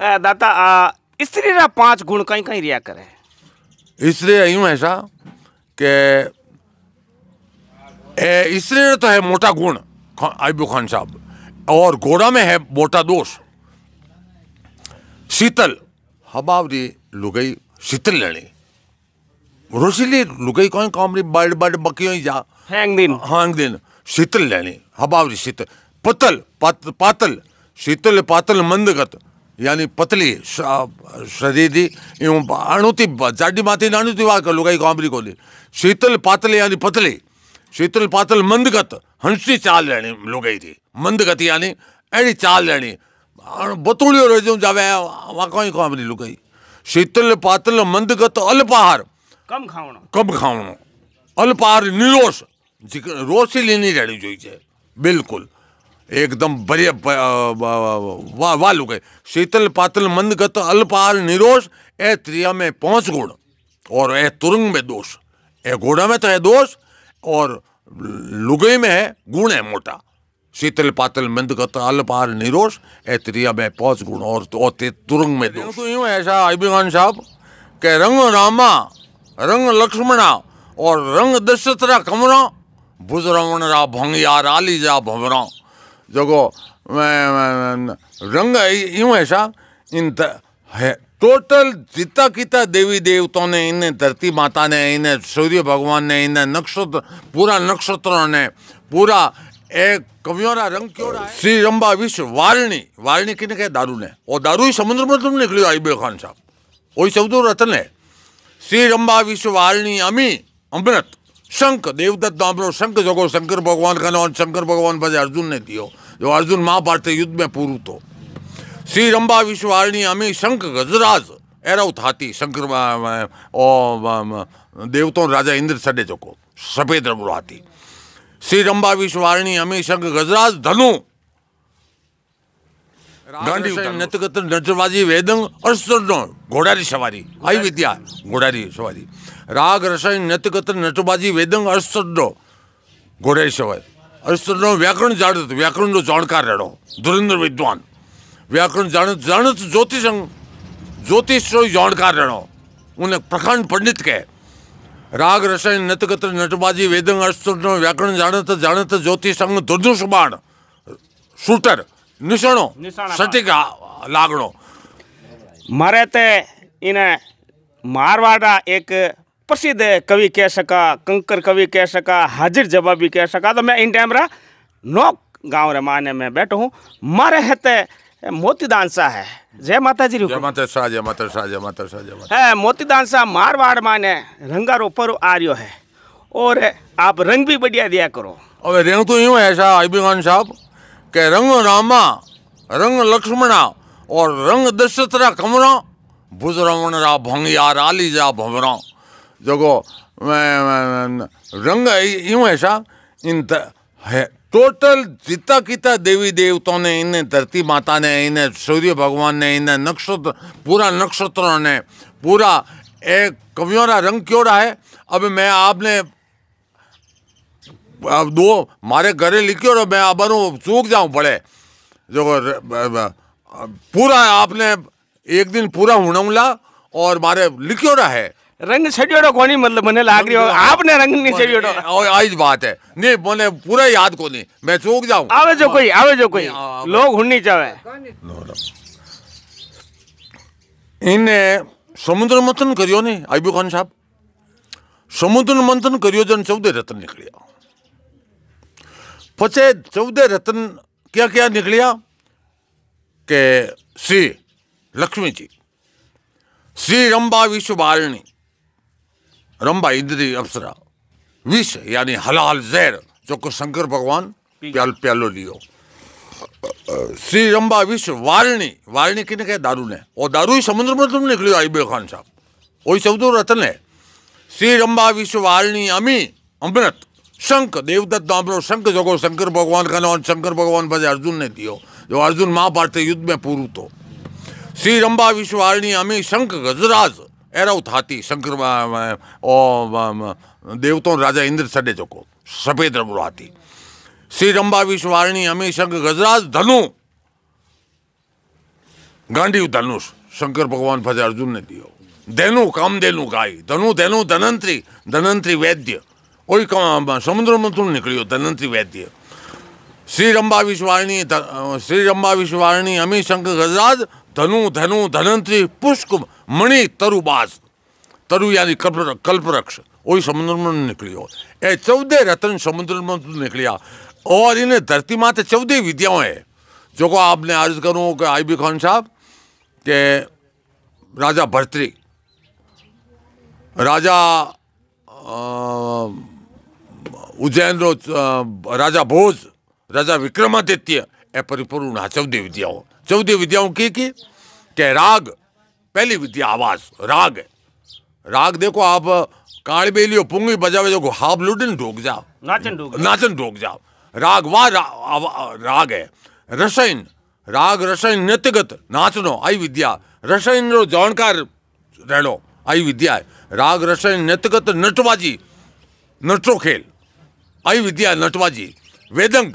दाता स्त्री रा पांच गुण कहीं कहीं रिया करे स्त्री यूं ऐसा के स्त्री तो है मोटा गुण आयुब खान साहब और घोड़ा में है मोटा दोष शीतल हबावरी लुगई शीतल लेनी रोशीली लुगई कौन काम री बड़ बड़ बकियों ही जा हैंग दिन हैंग दिन शीतल लेनी हबावरी शीतल पतल पात, पातल शीतल पातल मंदगत यानी पतली शरीरी एवं अणुती जाडी माती ने अणुती वाह लुगाई को आंबरी कोली शीतल पातल यानी पतली शीतल पातल मंदगत हंसी चाल रहनी लुगाई थी मंदगत यानी अड़ी चाल रहनी बतूलियो रजू जावे वाको ही को आंबरी लुगाई शीतल पातल मंदगत अल्पाहार कम खावणो कम खावणो અલ્પાહાર નિરોષ રોષી લેની રહેણી જોઈએ बिल्कुल एकदम बड़े वाह वाह शीतल पातल मंद गत अल्पार निरोष ए त्रिया में पहुंच गुण और ए तुरंग में दोष ए घोड़ा में तो है दोष और लुगे में है गुण है मोटा शीतल पातल मंद गत अल्पार निरोष ए त्रिया में पहुंच गुण और, ते तुरंग में दोष तो यूं ऐसा आइबी खान साहब के रंग रामा रंग लक्ष्मणा और रंग दशरथरा कमरा भुजरावण रा भंगिया राली जा भवरा जगो जितना कितना देवी देवताओं ने इन्हें धरती माता ने इन्हें सूर्य भगवान ने इन्हें नक्षत्र पूरा नक्षत्रों ने पूरा एक कवियोरा रंग क्यों श्री रंबा विश्व वारणी वारणी किने कहे दारू ने और दारू ही समुद्र में तुम निकली आइबे खान साहब वही शब्द रतन है श्री रंबा विश्व वारणी अमी अमृत शंख देवदत्त नामरो तो शंख जगो शंकर भगवान का नाम शंकर भगवान भजे अर्जुन ने दियो जो अर्जुन महाभारत युद्ध में पूर्व तो श्री रंबा विश्वारणी अमी शंख गजराज एरव थाती शंकर देवतों राजा इंद्र सडे जको सफेद रबरो हाथी श्री रंबा विश्वारणी अमी शंख गजराज धनु गांधी नटबाजी वेदंग और सुरनो घोड़ारी सवारी आई विद्या घोड़ारी सवारी राग रसायन नतगत नटबाजी वेदंग और सुरनो घोड़ारी सवारी और सुरनो व्याकरण जाणत व्याकरण जो जानकार रहो धुरंधर विद्वान व्याकरण जाणत जाणत ज्योतिषंग ज्योतिष जो जानकार रहणो उन प्रखंड पंडित के राग रसायन नतगत नटबाजी वेदंग और सुरनो व्याकरण जाणत जाणत ज्योतिषंग दुर्दुष बाण शूटर નિસણો સટીકા લાગણો મારે તે इन्हें मारवाड़ा एक प्रसिद्ध कवि कह सका कंकर कवि कह सका हाजिर जवाबी कह सका तो मैं इन टाइम रहा नोक गांव रे माने में बैठो हूँ मारे है ते मोतीदान सा है जय माता जी जय माता शाह जय माता शाह जय माता शाह जय है मोतीदान सा मारवाड़ माने रंगा रोपर आ रियो है और आप रंग भी बढ़िया दिया करो अबे रेणु तो यूं है शाह आईबी खान साहब के रंग रामा रंग लक्ष्मणा और रंग दशरथरा कमरा भुजरावण रा भंगिया राली जा भमरा जगो रंग यूं ऐसा इन है टोटल जीता किता देवी देवताओं ने इन्हें धरती माता ने इन्हें सूर्य भगवान ने इन्हें नक्षत्र पूरा नक्षत्रों ने पूरा एक कवियों रंग क्यों रहा है अब मैं आपने दो मारे घरे लिखियो रो मैं बनू सूख जाऊं पड़े जो पूरा आपने एक दिन पूरा हुणौला और मारे लिखियो रहा है रंग छड़ियोड़ो कोनी मतलब मने लाग रही हो आपने रंग नहीं छड़ियोड़ो और आज बात है नहीं मने पूरा याद कोनी मैं सूख जाऊं आवे जो कोई आवे जो कोई लोग हुननी चावे इने समुद्र मंथन करियो ने आईबू खान साहब समुद्र मंथन करियो जन चौदह रत्न निकलिया पचे चौदह रत्न क्या क्या निकलिया के श्री लक्ष्मी जी श्री रंबा विश्व वारिणी रंबा इंद्री अप्सरा विष यानी हलाल जहर जो को शंकर भगवान प्याल प्यालो लियो श्री रंबा विश्व वारिणी वारिणी किन कहे दारू ने वो दारू ही समुद्र में तुम निकलो आईबे खान साहब वही चौदह रत्न है श्री रंबा विश्व वारिणी अमी अमृत शंख देवदत्त आपरो शंख जगो शंकर भगवान का नाम शंकर भगवान पद अर्जुन ने दियो जो अर्जुन महाभारत युद्ध में पूर्व तो श्री रंबा विश्वारणी अमी शंख गजराज एरव हाथी शंकर देवतों राजा इंद्र सडे जेको सफ़ेद रबड़ो हाथी श्री रंबा विश्वारणी अमी शंख गजराज धनु गांधी धनुष शंकर भगवान फजे अर्जुन ने दियो धेनु काम धेनु गाई धनु धेनु धनंतरी धनंतरी वैद्य कोई समुद्र में तुम निकली हो वैद्य श्री रंबा विश्वारिणी श्री रंबा विश्वारिणी अमी शंख गजराज धनु धनु धनंत्री पुष्क मणि तरुबाज तरु यानी कल्प कल्पवृक्ष वही समुद्र में निकली ए चौदह रतन समुद्र में निकलिया और इन्हें धरती माते चौदह विद्याओं है जो को आपने अर्ज करूँ कि आई बी खान साहब के राजा भरतरी राजा आ, उज्जैन रो राजा भोज राजा विक्रमादित्य ए परिपूर्ण चौदह विद्याओं चौदह विद्याओं की की કે રાગ પહેલી વિદ્યા આવાજ રાગ राग देखो आप काल बेलियो पुंगी बजावे जो हाब लुडन ढोक जाओ नाचन ढोक नाचन ढोक जाओ राग वाह रा, राग है रसायन राग रसायन नृत्यगत नाचनो आई विद्या रसायन रो जानकार रहो आई विद्या है राग रसायन नृत्यगत नटबाजी नटो खेल आई विद्या नटवाजी वेदंग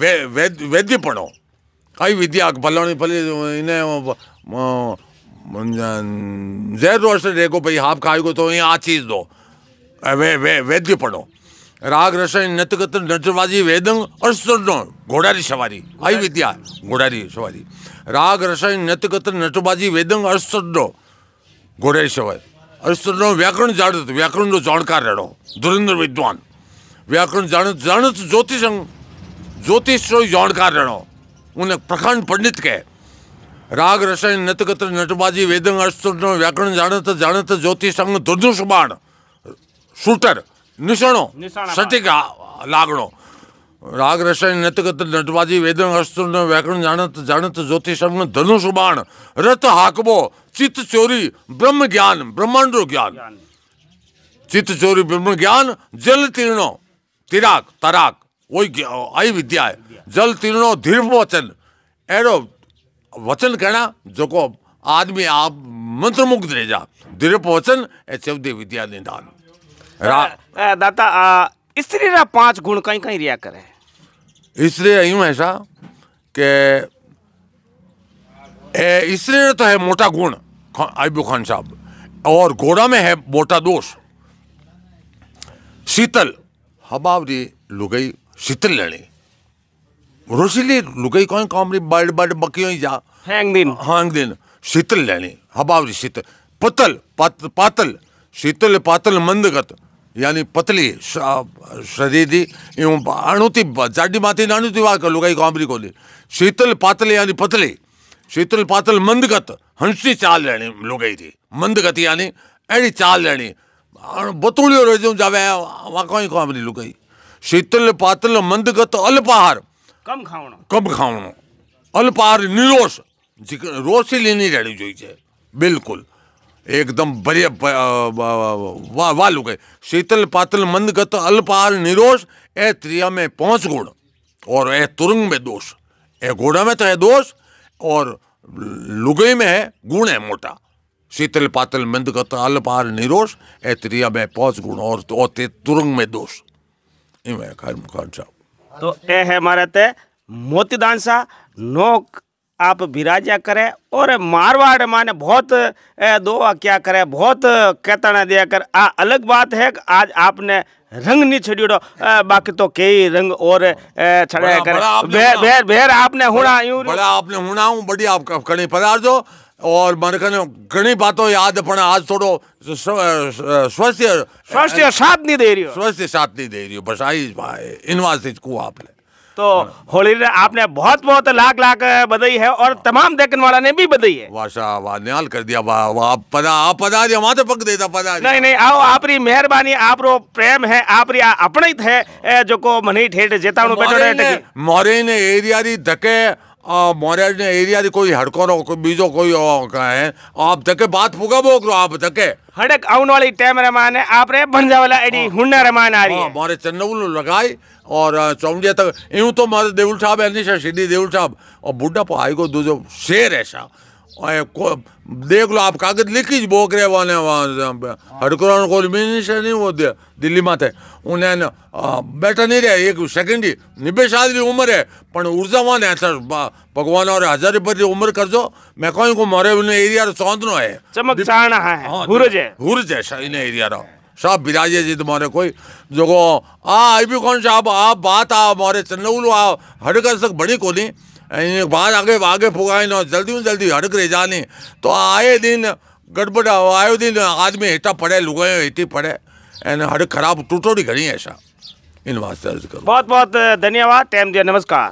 वे, पढ़ो आई विद्या फलाणी फली इन्हें जहर रोश देखो भाई हाफ खाएगो तो ये आ चीज़ दो वे, वे, वेद्य राग रसायन नतगत नटबाजी वेदंग और सुनो घोड़ारी सवारी आई विद्या घोड़ारी सवारी राग रसायन नतगत नटबाजी वेदंग और सुनो घोड़ारी सवारी और सुनो व्याकरण जाड़ व्याकरण जो जानकार रहणो धुरंधर विद्वान व्याकरण जाणत जाणत तो ज्योतिष ज्योतिष रो जानकार रहो उन प्रखंड पंडित के राग रसायन नतगत नटबाजी वेदंग अस्तुर्ण व्याकरण जाणत तो जाणत तो ज्योतिषं दुर्दुषबाण शूटर निशानो सटीक लागणो राग रसायन नतगत नटबाजी वेदंग अस्तुर्ण व्याकरण जाणत जाणत ज्योतिषं धनुषबाण रथ हाकबो चित्त चोरी ब्रह्म ज्ञान ब्रह्मांड रो ज्ञान चित्त चोरी ब्रह्म ज्ञान जल तीर्णो तिराग तराग वही आई विद्या है जल तीर्णो धीर्व वचन अहिड़ो वचन कहना जो को आदमी आप मंत्र मुग्ध जा धीर्प वचन ऐं चवदे विद्या ॾींदा आहिनि दाता स्त्री रा पांच गुण कहीं कहीं रिया करे स्त्री यूं ऐसा के ए, स्त्री तो है मोटा गुण आयुब खान साहब और घोड़ा में है मोटा दोष शीतल 하바우디 루가이 रोशिली 로실리 루가이 काम 컴리 बर्ड बर्ड बकियों जा हैंग दिन हैंग दिन शीतल लेनी हबावरी शीतल पतल पात, पातल शीतल पातल मंदगत यानी पतली शरीर दी यूं अणुती जाडी माथी अणुती वाह कर लुगाई कामरी को शीतल पातल यानी पतली शीतल पातल मंदगत हंसी चाल लेनी लुगाई थी मंदगत यानी अड़ी चाल लेनी बतूलियो रोजूं जावे वाका ही काम नहीं लुगाई शीतल पातल मंदगत अल्पाहार कम खावनो कम खावनो ખાવણો અલ્પાહાર નિરોષ लेनी લીની जोई छे बिल्कुल एकदम એકદમ वा વાલું કહે શીતલ પાતલ મંદગત અલ્પાહાર નિરોષ ए त्रिया में पांच गुण और ए तुरंग में दोष ए घोड़ा में तो है दोष और लुगई में है गुण है मोटा शीतल पातल मंदगत पार निरोष ए त्रिया में पौच गुण और तो तुरंग में दोष इमें खान खान साहब तो ए है हमारे ते मोतीदान सा नोक आप विराजा करे और मारवाड़ माने बहुत दो क्या करे बहुत कहतना दिया कर आ अलग बात है कि आज आपने रंग नहीं छड़ियो बाकी तो कई रंग और छड़ा कर बेर बेर आपने हुना यूं बड़ा आपने हुना हूं बड़ी आप कणी पधार जो और मन कने ઘણી બાતો યાદ પણ આજ છોડો સ્વસ્થ્ય સ્વસ્થ્ય સાથ ન દે રયો સ્વસ્થ્ય સાથ ન દે રયો બસ આઈસ ભાઈ ઇનવાસે કુ આપને તો હોળી ને આપને બહોત બહોત લાખ લાખ બધાઈ હે ઓર તમામ દેખનવાળા ને ભી બધાઈ હે વાશાવા ન્યાલ કર દિયા બા આપ પદા આપ પદા દે અમાતે પગ દેતા પદા નઈ નઈ આવ આપરી મહેરબાની આપરો પ્રેમ હે આપરી આપણી થે જોકો મની ઠેડ જેતાણો બેઠો રહે થે મરે ને એરિયા દી ધકે मोहराज ने एरिया दी कोई हड़को हड़कोरो कोई बीजो कोई का है आप तके बात फुगा बोक रो आप तके हड़क आउन वाली टाइम रे माने आप रे बनजा वाला एडी हुन्ना मान आ रही है हमारे चन्नवुल लगाई और चौंडिया तक यूं तो मारे देवल साहब एनी सा सीधी देवल साहब और बुढ़ा पो आएगो दूजो शेर ऐसा देख लो आप कागज लिखी बोकरे वाले वहाँ हड़कुरान को मिनिस्टर नहीं वो दिल्ली में थे उन्हें बैठा नहीं रहे एक सेकंड ही निबे सादरी उम्र है पर ऊर्जा ऊर्जावान है सर भगवान और हजार रुपये की उम्र कर दो मैं कहीं को मारे उन्हें एरिया सौंदनो है चमकचाना है हाँ, हुरज है हुरज है इन एरिया रहा सब विराजे जी तुम्हारे कोई जो आ अभी कौन सा आप आप बात आ हमारे चन्नौल आ हड़कर सक बड़ी को नहीं बाद आगे आगे फुगाए ना जल्दी में जल्दी हड़क रह जाने तो आए दिन गड़बड़ आयो दिन आदमी हेठा पड़े लुगाए हेठी पड़े एंड हड़क खराब टूटोड़ी घड़ी ऐसा इन वास्ते अर्ज करो बहुत बहुत धन्यवाद टाइम दिया नमस्कार